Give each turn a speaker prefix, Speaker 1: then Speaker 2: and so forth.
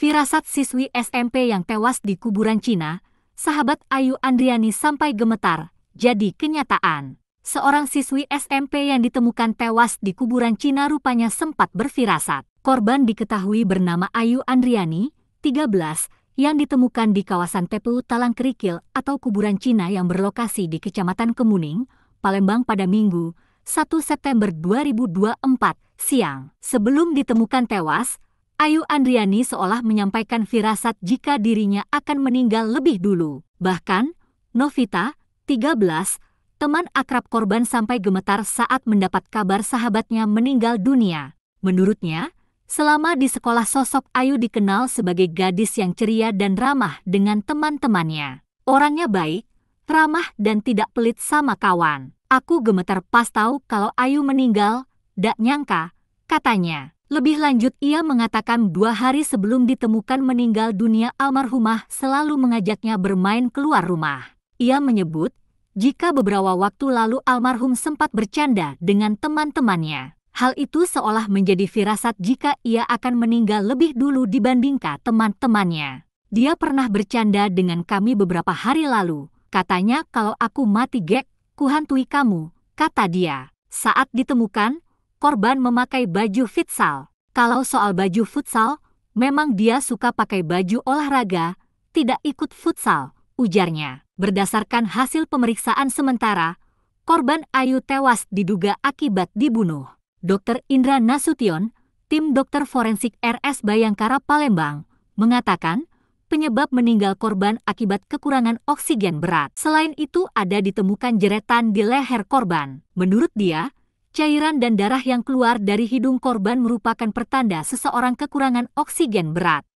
Speaker 1: Firasat siswi SMP yang tewas di kuburan Cina, sahabat Ayu Andriani sampai gemetar, jadi kenyataan. Seorang siswi SMP yang ditemukan tewas di kuburan Cina rupanya sempat berfirasat. Korban diketahui bernama Ayu Andriani, 13, yang ditemukan di kawasan TPU Talang Kerikil atau kuburan Cina yang berlokasi di Kecamatan Kemuning, Palembang pada Minggu, 1 September 2024, siang. Sebelum ditemukan tewas, Ayu Andriani seolah menyampaikan firasat jika dirinya akan meninggal lebih dulu. Bahkan, Novita, 13, teman akrab korban sampai gemetar saat mendapat kabar sahabatnya meninggal dunia. Menurutnya, selama di sekolah sosok Ayu dikenal sebagai gadis yang ceria dan ramah dengan teman-temannya. Orangnya baik, ramah dan tidak pelit sama kawan. Aku gemetar pas tahu kalau Ayu meninggal, dak nyangka, katanya. Lebih lanjut ia mengatakan dua hari sebelum ditemukan meninggal dunia almarhumah selalu mengajaknya bermain keluar rumah. Ia menyebut, jika beberapa waktu lalu almarhum sempat bercanda dengan teman-temannya. Hal itu seolah menjadi firasat jika ia akan meninggal lebih dulu dibandingkan teman-temannya. Dia pernah bercanda dengan kami beberapa hari lalu. Katanya kalau aku mati gek, kuhantui kamu, kata dia. Saat ditemukan, korban memakai baju futsal. Kalau soal baju futsal, memang dia suka pakai baju olahraga, tidak ikut futsal, ujarnya. Berdasarkan hasil pemeriksaan sementara, korban Ayu tewas diduga akibat dibunuh. Dr. Indra Nasution, tim dokter forensik RS Bayangkara Palembang, mengatakan penyebab meninggal korban akibat kekurangan oksigen berat. Selain itu, ada ditemukan jeretan di leher korban. Menurut dia, cairan dan darah yang keluar dari hidung korban merupakan pertanda seseorang kekurangan oksigen berat.